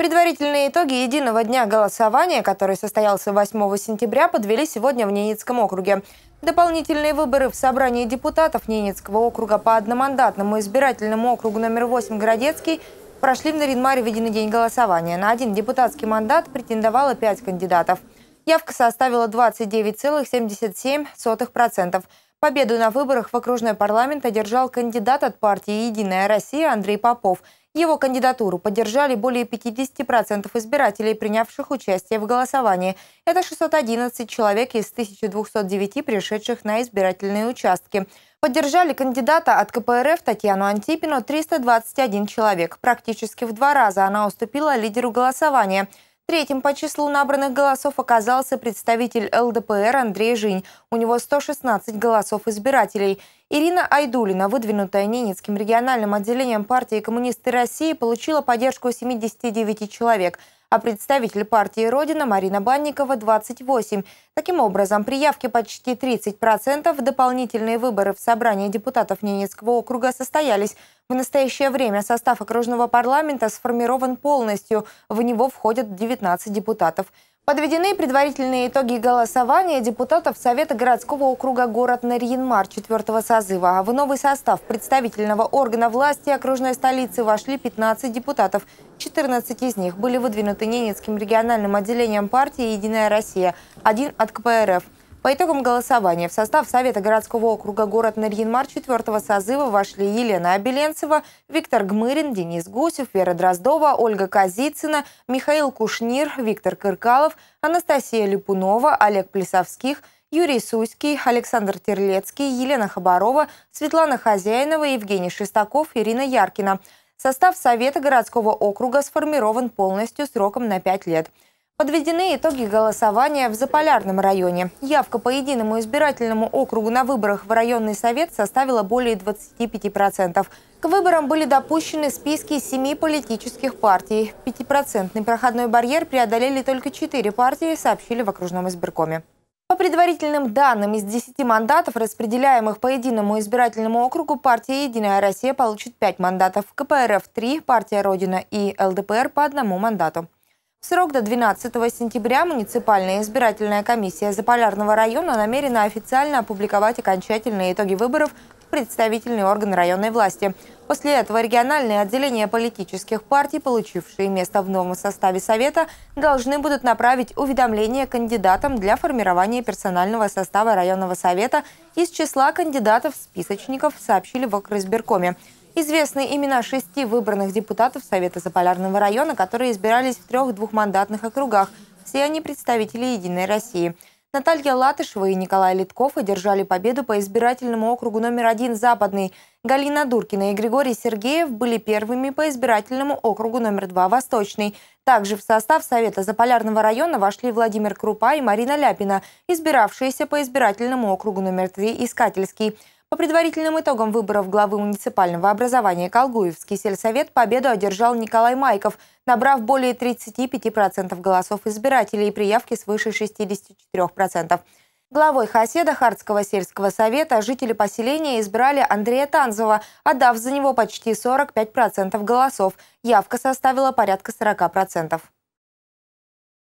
Предварительные итоги единого дня голосования, который состоялся 8 сентября, подвели сегодня в Ненецком округе. Дополнительные выборы в собрании депутатов Ненецкого округа по одномандатному избирательному округу номер 8 Городецкий прошли в Наринмаре в единый день голосования. На один депутатский мандат претендовало 5 кандидатов. Явка составила 29,77%. Победу на выборах в окружной парламент одержал кандидат от партии «Единая Россия» Андрей Попов – его кандидатуру поддержали более 50% избирателей, принявших участие в голосовании. Это 611 человек из 1209, пришедших на избирательные участки. Поддержали кандидата от КПРФ Татьяну Антипину 321 человек. Практически в два раза она уступила лидеру голосования – Третьим по числу набранных голосов оказался представитель ЛДПР Андрей Жинь. У него 116 голосов избирателей. Ирина Айдулина, выдвинутая Ненецким региональным отделением партии «Коммунисты России», получила поддержку 79 человек – а представитель партии «Родина» Марина Банникова – 28. Таким образом, при явке почти 30% дополнительные выборы в собрании депутатов Ненецкого округа состоялись. В настоящее время состав окружного парламента сформирован полностью. В него входят 19 депутатов. Подведены предварительные итоги голосования депутатов Совета городского округа город Нарьинмар 4 созыва. А в новый состав представительного органа власти окружной столицы вошли 15 депутатов. 14 из них были выдвинуты Ненецким региональным отделением партии «Единая Россия», один от КПРФ – по итогам голосования в состав Совета городского округа город Нарьинмар 4 созыва вошли Елена Обеленцева, Виктор Гмырин, Денис Гусев, Вера Дроздова, Ольга Козицына, Михаил Кушнир, Виктор Кыркалов, Анастасия Липунова, Олег Плесовских, Юрий Суйский, Александр Терлецкий, Елена Хабарова, Светлана Хозяинова, Евгений Шестаков, Ирина Яркина. Состав Совета городского округа сформирован полностью сроком на пять лет. Подведены итоги голосования в Заполярном районе. Явка по единому избирательному округу на выборах в районный совет составила более 25%. К выборам были допущены списки семи политических партий. Пятипроцентный проходной барьер преодолели только четыре партии, сообщили в окружном избиркоме. По предварительным данным, из 10 мандатов, распределяемых по единому избирательному округу, партия «Единая Россия» получит 5 мандатов, КПРФ – 3, партия «Родина» и ЛДПР – по одному мандату. В срок до 12 сентября муниципальная избирательная комиссия Заполярного района намерена официально опубликовать окончательные итоги выборов в представительный орган районной власти. После этого региональные отделения политических партий, получившие место в новом составе Совета, должны будут направить уведомления кандидатам для формирования персонального состава районного совета из числа кандидатов-списочников, сообщили в окрасбиркоме. Известны имена шести выбранных депутатов Совета Заполярного района, которые избирались в трех двухмандатных округах. Все они представители «Единой России». Наталья Латышева и Николай Литков одержали победу по избирательному округу номер один «Западный». Галина Дуркина и Григорий Сергеев были первыми по избирательному округу номер два «Восточный». Также в состав Совета Заполярного района вошли Владимир Крупа и Марина Ляпина, избиравшиеся по избирательному округу номер три «Искательский». По предварительным итогам выборов главы муниципального образования Колгуевский сельсовет победу одержал Николай Майков, набрав более 35% голосов избирателей и при явке свыше 64%. Главой Хаседа Хардского сельского совета жители поселения избрали Андрея Танзова, отдав за него почти 45% голосов. Явка составила порядка 40%.